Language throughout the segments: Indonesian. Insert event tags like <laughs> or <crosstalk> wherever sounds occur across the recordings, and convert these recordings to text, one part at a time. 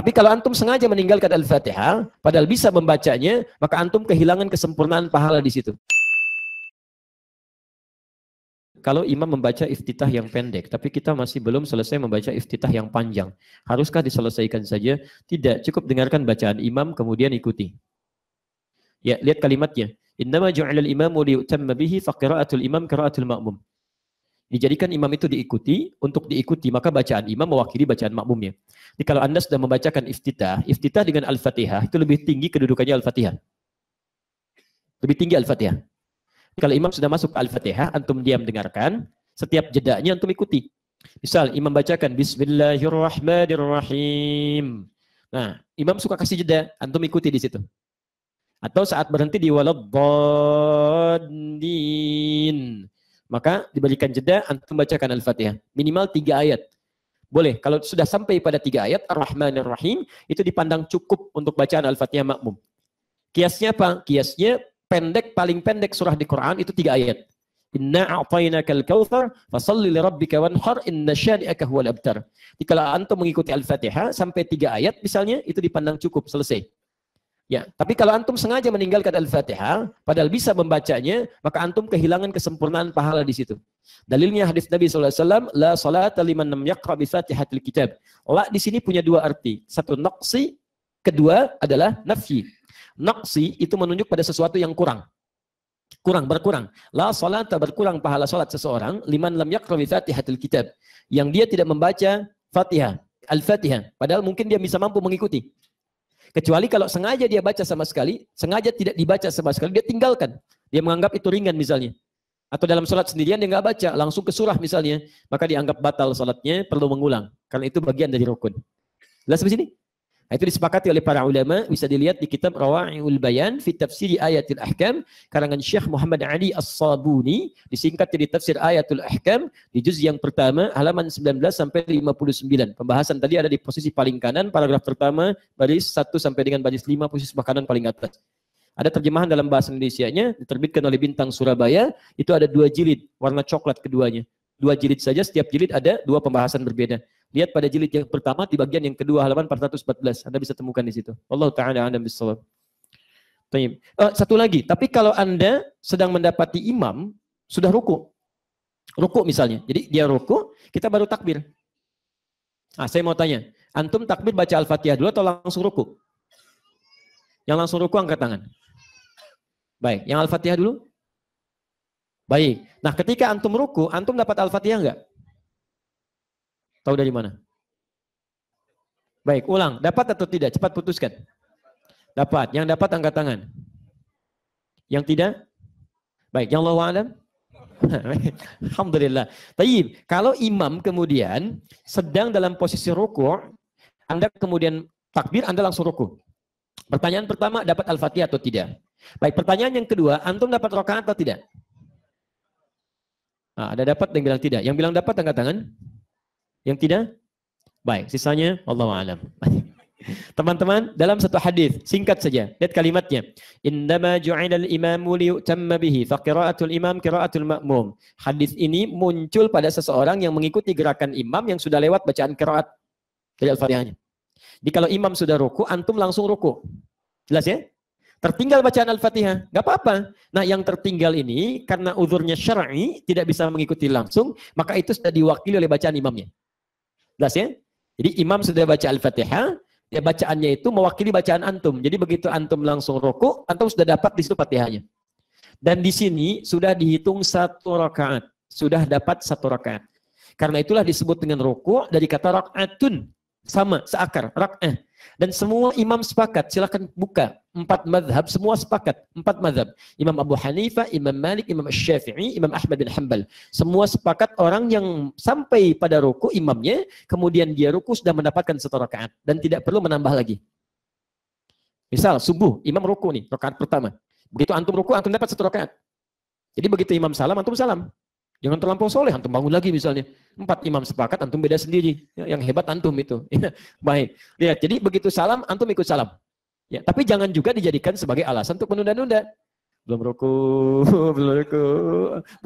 Tapi kalau antum sengaja meninggalkan Al-Fatihah, padahal bisa membacanya, maka antum kehilangan kesempurnaan pahala di situ. Kalau imam membaca iftitah yang pendek, tapi kita masih belum selesai membaca iftitah yang panjang, haruskah diselesaikan saja? Tidak, cukup dengarkan bacaan imam kemudian ikuti. Ya, lihat kalimatnya. Innama ju'ilal imamu liyutamma bihi faqira'atul imam kiraatul ma'mum. Dijadikan imam itu diikuti, untuk diikuti maka bacaan imam mewakili bacaan makmumnya. Jadi kalau Anda sudah membacakan iftitah, iftitah dengan Al-Fatihah itu lebih tinggi kedudukannya Al-Fatihah. Lebih tinggi Al-Fatihah. Kalau imam sudah masuk Al-Fatihah, antum diam dengarkan, setiap jedanya antum ikuti. Misal imam bacakan Bismillahirrahmanirrahim. Nah, imam suka kasih jeda, antum ikuti di situ. Atau saat berhenti di waladhdallin. Maka diberikan jeda antum bacakan Al-Fatihah. Minimal tiga ayat. Boleh. Kalau sudah sampai pada tiga ayat, Ar-Rahman Ar-Rahim, itu dipandang cukup untuk bacaan Al-Fatihah makmum. Kiasnya apa? Kiasnya pendek, paling pendek surah di Quran itu tiga ayat. Inna kal kawthar, fasalli li rabbika wanhar inna syani'aka huwal abtar. Jika antum mengikuti Al-Fatihah sampai tiga ayat misalnya itu dipandang cukup selesai. Ya, tapi kalau antum sengaja meninggalkan Al-Fatihah, padahal bisa membacanya, maka antum kehilangan kesempurnaan pahala di situ. Dalilnya hadis Nabi SAW, la salata liman nam yakra bi fatihatil kitab. La di sini punya dua arti. Satu naqsi, kedua adalah nafyi. Naqsi itu menunjuk pada sesuatu yang kurang. Kurang, berkurang. La salata berkurang pahala salat seseorang, liman lam yakra bi fatihatil kitab. Yang dia tidak membaca Fatihah, Al-Fatihah. Padahal mungkin dia bisa mampu mengikuti. Kecuali kalau sengaja dia baca sama sekali, sengaja tidak dibaca sama sekali, dia tinggalkan. Dia menganggap itu ringan misalnya. Atau dalam sholat sendirian dia nggak baca, langsung ke surah misalnya. Maka dianggap batal sholatnya, perlu mengulang. Karena itu bagian dari rukun. Jelas di sini? Nah, itu disepakati oleh para ulama, bisa dilihat di kitab Rawa'iul Bayan fi tafsir ayatil ahkam karangan Syekh Muhammad Ali As-Sabuni, disingkat jadi tafsir ayatul ahkam di juz yang pertama halaman 19 sampai 59. Pembahasan tadi ada di posisi paling kanan paragraf pertama baris 1 sampai dengan baris 5 posisi sebelah kanan paling atas. Ada terjemahan dalam bahasa Indonesia-nya diterbitkan oleh Bintang Surabaya, itu ada dua jilid warna coklat keduanya. Dua jilid saja, setiap jilid ada dua pembahasan berbeda. Lihat pada jilid yang pertama di bagian yang kedua halaman 414. Anda bisa temukan di situ. Allah taala anda bisa Uh, satu lagi, tapi kalau Anda sedang mendapati imam sudah ruku. Ruku misalnya. Jadi dia ruku, kita baru takbir. Ah, saya mau tanya, antum takbir baca Al-Fatihah dulu atau langsung ruku? Yang langsung ruku angkat tangan. Baik, yang Al-Fatihah dulu? Baik. Nah, ketika antum ruku, antum dapat Al-Fatihah enggak? Tahu dari mana? Baik, ulang. Dapat atau tidak? Cepat putuskan. Dapat. Yang dapat angkat tangan. Yang tidak? Baik, yang Allah alam? <laughs> Alhamdulillah. Tapi kalau imam kemudian sedang dalam posisi ruku', Anda kemudian takbir, Anda langsung ruku'. Pertanyaan pertama, dapat Al-Fatihah atau tidak? Baik, pertanyaan yang kedua, antum dapat rokaat atau tidak? Nah, ada dapat yang bilang tidak. Yang bilang dapat angkat tangan. Yang tidak? Baik, sisanya Allah alam. <laughs> Teman-teman, dalam satu hadis singkat saja. Lihat kalimatnya. Indama ju'ilal imamu liyutamma bihi fa qiraatul imam qiraatul ma'mum. Hadis ini muncul pada seseorang yang mengikuti gerakan imam yang sudah lewat bacaan qiraat dari Al-Fatihahnya. Jadi kalau imam sudah ruku, antum langsung ruku. Jelas ya? Tertinggal bacaan Al-Fatihah, nggak apa-apa. Nah, yang tertinggal ini karena uzurnya syar'i tidak bisa mengikuti langsung, maka itu sudah diwakili oleh bacaan imamnya. Jelas ya? Jadi imam sudah baca Al-Fatihah, ya bacaannya itu mewakili bacaan antum. Jadi begitu antum langsung rokok, antum sudah dapat di situ Fatihahnya. Dan di sini sudah dihitung satu rakaat, sudah dapat satu rakaat. Karena itulah disebut dengan rokok dari kata rakaatun sama seakar rakaat. Dan semua imam sepakat, silakan buka Empat madhab, semua sepakat. Empat madhab. Imam Abu Hanifah, Imam Malik, Imam Syafi'i, Imam Ahmad bin Hanbal. Semua sepakat orang yang sampai pada ruku imamnya, kemudian dia ruku sudah mendapatkan satu rakaat. Dan tidak perlu menambah lagi. Misal subuh, imam ruku nih, rakaat pertama. Begitu antum ruku, antum dapat satu rakaat. Jadi begitu imam salam, antum salam. Jangan terlampau soleh, antum bangun lagi misalnya. Empat imam sepakat, antum beda sendiri. Ya, yang hebat antum itu. <laughs> Baik. Lihat, jadi begitu salam, antum ikut salam. Ya, tapi jangan juga dijadikan sebagai alasan untuk menunda-nunda. Belum ruku, <laughs> belum ruku.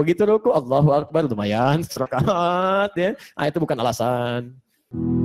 Begitu ruku, Allahu Akbar, lumayan, serokat. Ya. Nah, itu bukan alasan.